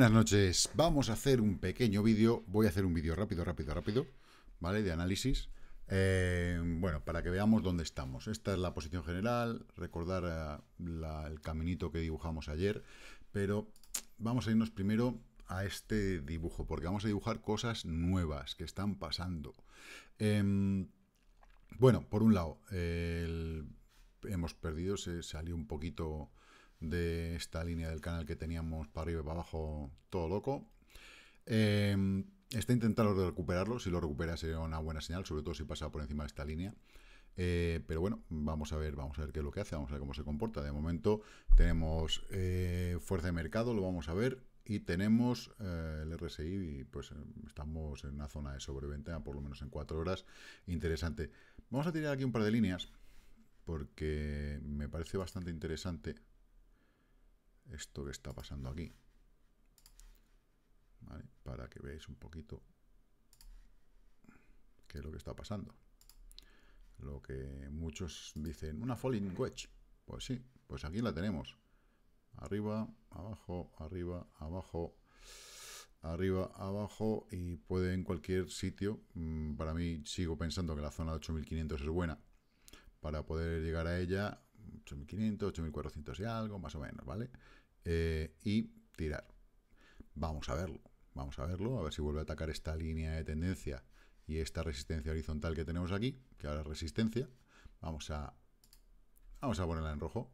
buenas noches. Vamos a hacer un pequeño vídeo. Voy a hacer un vídeo rápido, rápido, rápido, ¿vale? De análisis. Eh, bueno, para que veamos dónde estamos. Esta es la posición general, recordar eh, el caminito que dibujamos ayer, pero vamos a irnos primero a este dibujo, porque vamos a dibujar cosas nuevas que están pasando. Em, bueno, por un lado, hemos perdido, se salió un poquito de esta línea del canal que teníamos para arriba y para abajo todo loco. Em, está intentando recuperarlo, si lo recupera sería una buena señal, sobre todo si pasa por encima de esta línea. Eh, pero bueno, vamos a ver, vamos a ver qué es lo que hace, vamos a ver cómo se comporta. De momento tenemos eh, fuerza de mercado, lo vamos a ver, y tenemos eh, el RSI, y pues estamos en una zona de sobreventa, por lo menos en 4 horas, interesante. Vamos a tirar aquí un par de líneas, porque me parece bastante interesante esto que está pasando aquí. Para que veáis un poquito qué es lo que está pasando. Lo que muchos dicen, una falling wedge. Pues sí, pues aquí la tenemos. Arriba, abajo, arriba, abajo, arriba, abajo y puede en cualquier sitio. Mm, para mí sigo pensando que la zona de 8500 es buena para poder llegar a ella 8.500, 8.400 y algo, más o menos, ¿vale? Eh, y tirar. Vamos a verlo, vamos a verlo, a ver si vuelve a atacar esta línea de tendencia y esta resistencia horizontal que tenemos aquí, que ahora es resistencia. Vamos a, vamos a ponerla en rojo,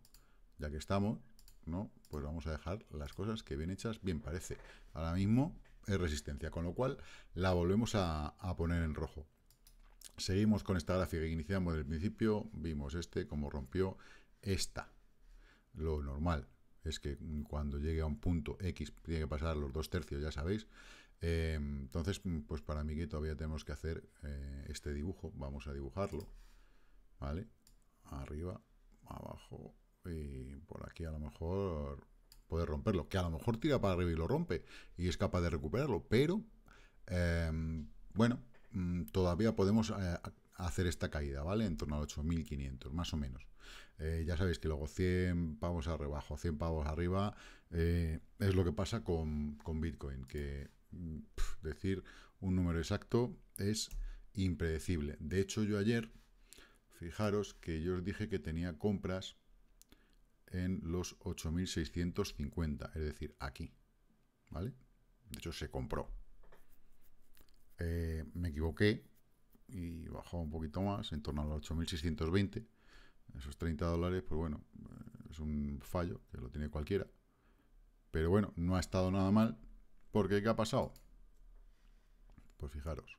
ya que estamos, ¿no? Pues vamos a dejar las cosas que bien hechas, bien parece. Ahora mismo es resistencia, con lo cual la volvemos a, a poner en rojo. Seguimos con esta gráfica que iniciamos el principio, vimos este, como rompió esta. Lo normal es que cuando llegue a un punto X tiene que pasar los dos tercios, ya sabéis. Eh, entonces, pues para mí que todavía tenemos que hacer eh, este dibujo. Vamos a dibujarlo. ¿Vale? Arriba, abajo y por aquí a lo mejor poder romperlo. Que a lo mejor tira para arriba y lo rompe y es capaz de recuperarlo. Pero, eh, bueno, mm, todavía podemos hacer esta caída, ¿vale? En torno a 8.500, más o menos. Eh, ya sabéis que luego 100 pavos arriba, 100 pavos arriba, es lo que pasa con, Bitcoin, que mm, decir un número exacto es impredecible. De hecho, yo ayer, fijaros que yo os dije que tenía compras en los 8.650, es decir, aquí, ¿vale? De hecho, se compró. Eh, me equivoqué y bajó un poquito más, en torno a los 8.620. Esos 30 dólares, pues bueno, eh, es un fallo que lo tiene cualquiera. Pero bueno, no ha estado nada mal. ¿Por ¿qué ha pasado? Pues fijaros.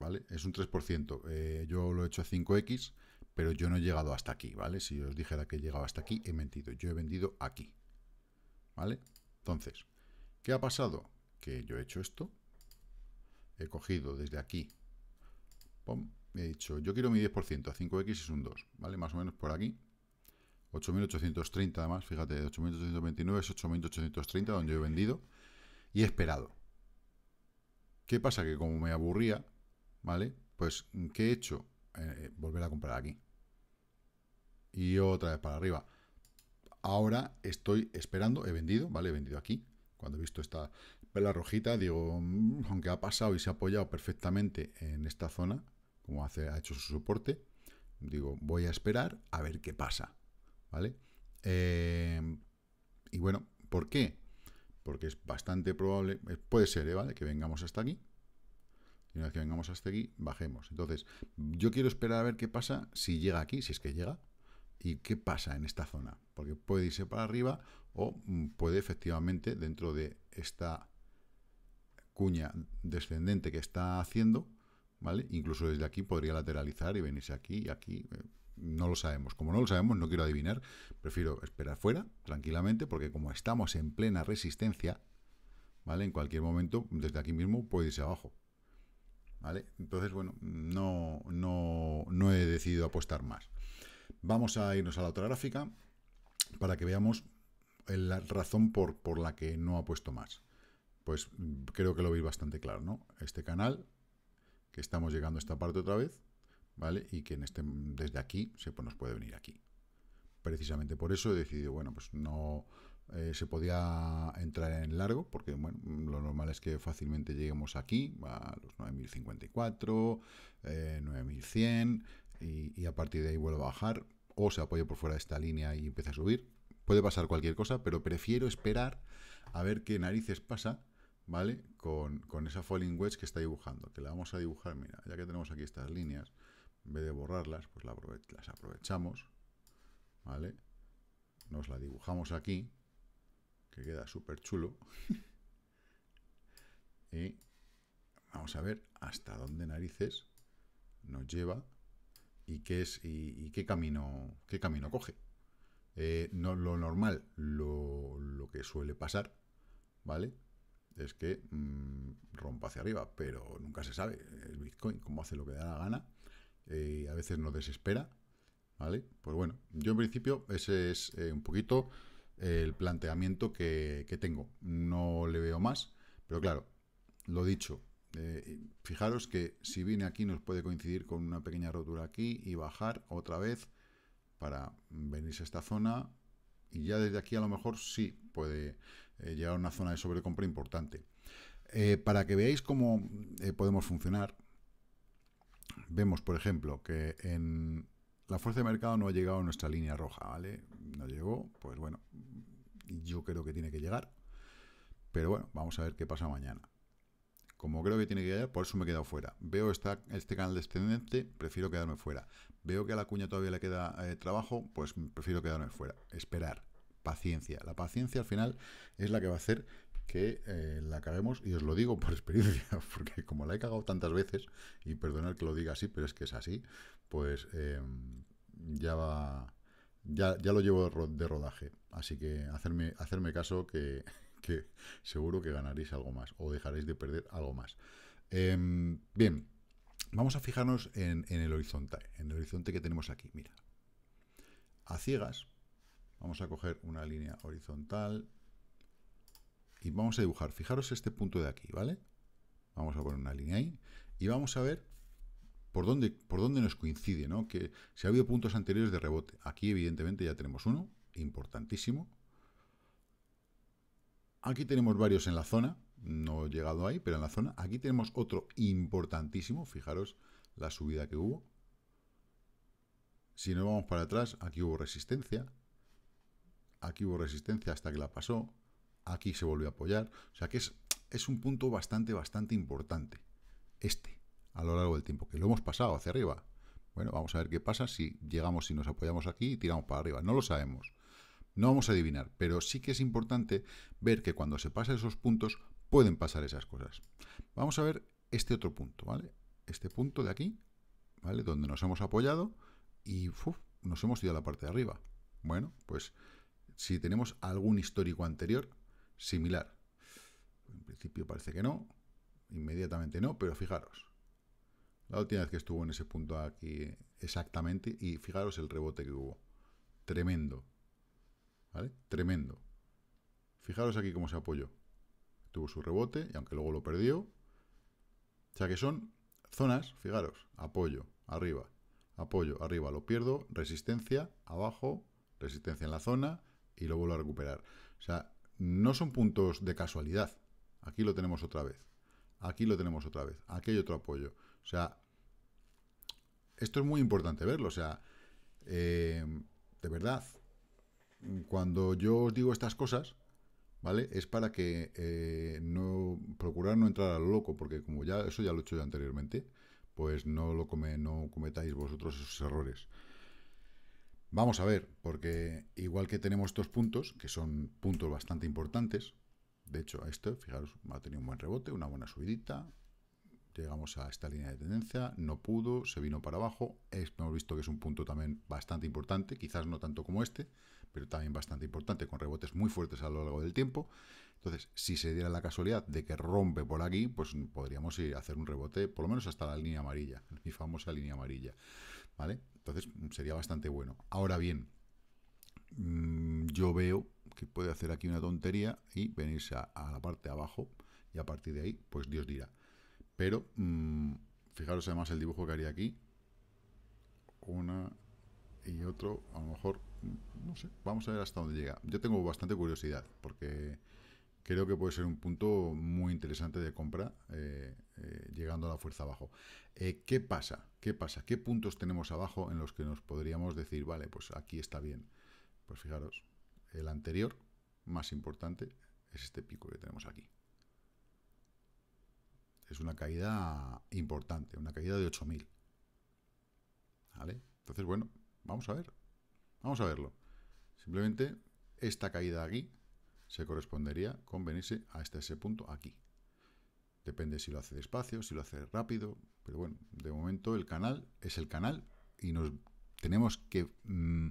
¿Vale? Es un 3%. Eh, yo lo he hecho a 5X, pero yo no he llegado hasta aquí, ¿vale? Si os dijera que he llegado hasta aquí, he mentido. Yo he vendido aquí. ¿Vale? Entonces, ¿qué ha pasado? Que yo he hecho esto. He cogido desde aquí. Pum he dicho, yo quiero mi 10% a 5X es un 2, ¿vale? Más o menos por aquí. 8.830 además, fíjate, de 8.829 es 8.830 donde yo he vendido y he esperado. ¿Qué pasa? Que como me aburría, ¿vale? Pues, ¿qué he hecho? Eh, eh, volver a comprar aquí. Y otra vez para arriba. Ahora estoy esperando, he vendido, ¿vale? He vendido aquí. Cuando he visto esta vela rojita, digo, mm, aunque ha pasado y se ha apoyado perfectamente en esta zona, como ha hecho su soporte, digo, voy a esperar a ver qué pasa, ¿vale? Eh, y bueno, ¿por qué? Porque es bastante probable, eh, puede ser, ¿eh? ¿vale? Que vengamos hasta aquí. Y una vez que vengamos hasta aquí, bajemos. Entonces, yo quiero esperar a ver qué pasa si llega aquí, si es que llega, y qué pasa en esta zona. Porque puede irse para arriba o mm, puede efectivamente dentro de esta cuña descendente que está haciendo, Incluso desde aquí podría lateralizar y venirse aquí y aquí. Eh, no lo sabemos. Como no lo sabemos, no quiero adivinar. Prefiero esperar fuera, tranquilamente, porque como estamos en plena resistencia, ¿vale? En cualquier momento, desde aquí mismo, puede irse abajo. ¿Vale? Entonces, bueno, no, no, no he decidido apostar más. Vamos a irnos a la otra gráfica para que veamos la razón por, la que no ha puesto más. Pues mm, creo que lo veis bastante claro, ¿no? Este canal estamos llegando a esta parte otra vez, ¿vale? Y que en este, desde aquí se, nos puede venir aquí. Precisamente por eso he decidido, bueno, pues no eh, se podía entrar en largo, porque bueno, lo normal es que fácilmente lleguemos aquí, a los 9.054, 9.100, eh, y, y a partir de ahí vuelva a bajar, o se apoya por fuera de esta línea y empieza a subir. Puede pasar cualquier cosa, pero prefiero esperar a ver qué narices pasa ¿vale? Con, con, esa falling wedge que está dibujando, que la vamos a dibujar, mira, ya que tenemos aquí estas líneas, en vez de borrarlas, pues las aprovechamos, ¿vale? Nos la dibujamos aquí, que queda súper chulo, y vamos a ver hasta dónde narices nos lleva y qué es qué camino qué camino coge eh, no, lo normal lo, lo que suele pasar vale es que mm, rompa hacia arriba, pero nunca se sabe. El Bitcoin, como hace lo que da la gana, y eh, a veces no desespera, ¿vale? Pues bueno, yo en principio ese es eh, un poquito el planteamiento que, tengo. No le veo más, pero claro, lo dicho, eh, fijaros que si viene aquí nos puede coincidir con una pequeña rotura aquí y bajar otra vez para venirse a esta zona y ya desde aquí a lo mejor sí puede... Eh, llegar a una zona de sobrecompra importante. Eh, para que veáis cómo eh, podemos funcionar, vemos, por ejemplo, que en la fuerza de mercado no ha llegado a nuestra línea roja, ¿vale? No llegó, pues bueno, yo creo que tiene que llegar. Pero bueno, vamos a ver qué pasa mañana. Como creo que tiene que llegar, por eso me he quedado fuera. Veo este canal descendente, prefiero quedarme fuera. Veo que a la cuña todavía le queda trabajo, pues prefiero quedarme fuera. Esperar paciencia. La paciencia al final es la que va a hacer que eh, la caguemos y os lo digo por experiencia, porque como la he cagado tantas veces, y perdonad que lo diga así, pero es que es así, pues eh, ya va... Ya, lo llevo de rodaje, así que hacerme, hacerme caso que, seguro que ganaréis algo más o dejaréis de perder algo más. Em, bien, vamos a fijarnos en, en el horizonte, en el horizonte que tenemos aquí. Mira, a ciegas Vamos a coger una línea horizontal y vamos a dibujar. Fijaros este punto de aquí, ¿vale? Vamos a poner una línea ahí y vamos a ver por dónde, por dónde nos coincide, ¿no? Que si ha habido puntos anteriores de rebote. Aquí, evidentemente, ya tenemos uno, importantísimo. Aquí tenemos varios en la zona, no he llegado ahí, pero en la zona. Aquí tenemos otro importantísimo, fijaros la subida que hubo. Si nos vamos para atrás, aquí hubo resistencia aquí hubo resistencia hasta que la pasó, aquí se volvió a apoyar, o sea que es, un punto bastante, bastante importante, este, a lo largo del tiempo, que lo hemos pasado hacia arriba. Bueno, vamos a ver qué pasa si llegamos, y nos apoyamos aquí y tiramos para arriba, no lo sabemos. No vamos a adivinar, pero sí que es importante ver que cuando se pasan esos puntos pueden pasar esas cosas. Vamos a ver este otro punto, ¿vale? Este punto de aquí, ¿vale? Donde nos hemos apoyado y nos hemos ido a la parte de arriba. Bueno, pues si tenemos algún histórico anterior similar. En principio parece que no, inmediatamente no, pero fijaros. La última vez que estuvo en ese punto aquí exactamente, y fijaros el rebote que hubo. Tremendo. ¿Vale? Tremendo. Fijaros aquí cómo se apoyó. Tuvo su rebote, y aunque luego lo perdió. O sea que son zonas, fijaros, apoyo, arriba, apoyo, arriba, lo pierdo, resistencia, abajo, resistencia en la zona, y lo vuelvo a recuperar. O sea, no son puntos de casualidad. Aquí lo tenemos otra vez. Aquí lo tenemos otra vez. Aquí hay otro apoyo. O sea, esto es muy importante verlo. O sea, eh, de verdad, cuando yo os digo estas cosas, ¿vale? Es para que eh, no procurar no entrar a loco, porque como ya eso ya lo he hecho yo anteriormente, pues no lo no cometáis vosotros esos errores. Vamos a ver, porque igual que tenemos estos puntos, que son puntos bastante importantes, de hecho, a esto, fijaros, ha tenido un buen rebote, una buena subidita, llegamos a esta línea de tendencia, no pudo, se vino para abajo, hemos visto que es un punto también bastante importante, quizás no tanto como este, pero también bastante importante, con rebotes muy fuertes a lo largo del tiempo. Entonces, si se diera la casualidad de que rompe por aquí, pues podríamos ir a hacer un rebote, por lo menos hasta la línea amarilla, mi famosa línea amarilla. ¿vale? Entonces sería bastante bueno. Ahora bien, mm, yo veo que puede hacer aquí una tontería y venirse a, la parte de abajo y a partir de ahí, pues Dios dirá. Pero mm, fijaros además el dibujo que haría aquí. Una y otro, a lo mejor, mm, no sé, vamos a ver hasta dónde llega. Yo tengo bastante curiosidad porque creo que puede ser un punto muy interesante de compra eh, eh, llegando a la fuerza abajo. Eh, ¿Qué pasa? ¿Qué pasa? ¿Qué puntos tenemos abajo en los que nos podríamos decir, vale, pues aquí está bien? Pues fijaros, el anterior, más importante, es este pico que tenemos aquí. Es una caída importante, una caída de 8.000. ¿Vale? Entonces, bueno, vamos a ver. Vamos a verlo. Simplemente esta caída aquí se correspondería con venirse hasta este, ese punto aquí. Depende si lo hace despacio, si lo hace rápido, pero bueno, de momento el canal es el canal y nos tenemos que... Mm,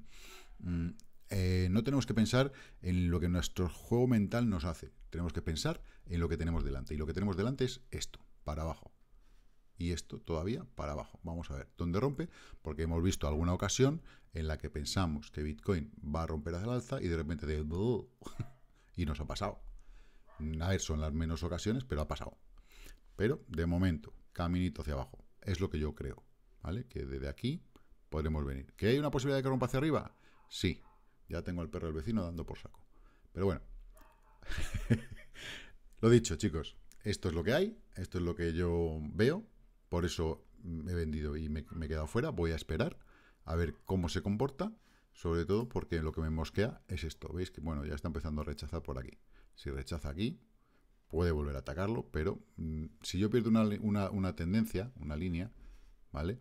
mm, eh, no tenemos que pensar en lo que nuestro juego mental nos hace, tenemos que pensar en lo que tenemos delante. Y lo que tenemos delante es esto, para abajo. Y esto todavía para abajo. Vamos a ver dónde rompe, porque hemos visto alguna ocasión en la que pensamos que Bitcoin va a romper hacia el alza y de repente de... Y nos ha pasado. A ver, son las menos ocasiones, pero ha pasado. Pero, de momento, caminito hacia abajo. Es lo que yo creo, ¿vale? Que desde aquí podremos venir. ¿Que hay una posibilidad de que rompa hacia arriba? Sí. Ya tengo el perro del vecino dando por saco. Pero bueno. lo dicho, chicos. Esto es lo que hay. Esto es lo que yo veo. Por eso me he vendido y me, me he quedado fuera. Voy a esperar a ver cómo se comporta sobre todo porque lo que me mosquea es esto. ¿Veis que, bueno, ya está empezando a rechazar por aquí? Si rechaza aquí, puede volver a atacarlo, pero mm, si yo pierdo una, tendencia, una línea, ¿vale?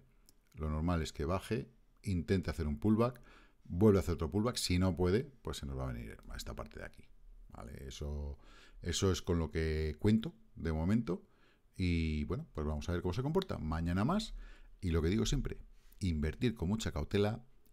Lo normal es que baje, intente hacer un pullback, vuelve a hacer otro pullback, si no puede, pues se nos va a venir a esta parte de aquí, ¿vale? Eso, eso es con lo que cuento de momento y bueno, pues vamos a ver cómo se comporta. Mañana más y lo que digo siempre, invertir con mucha cautela,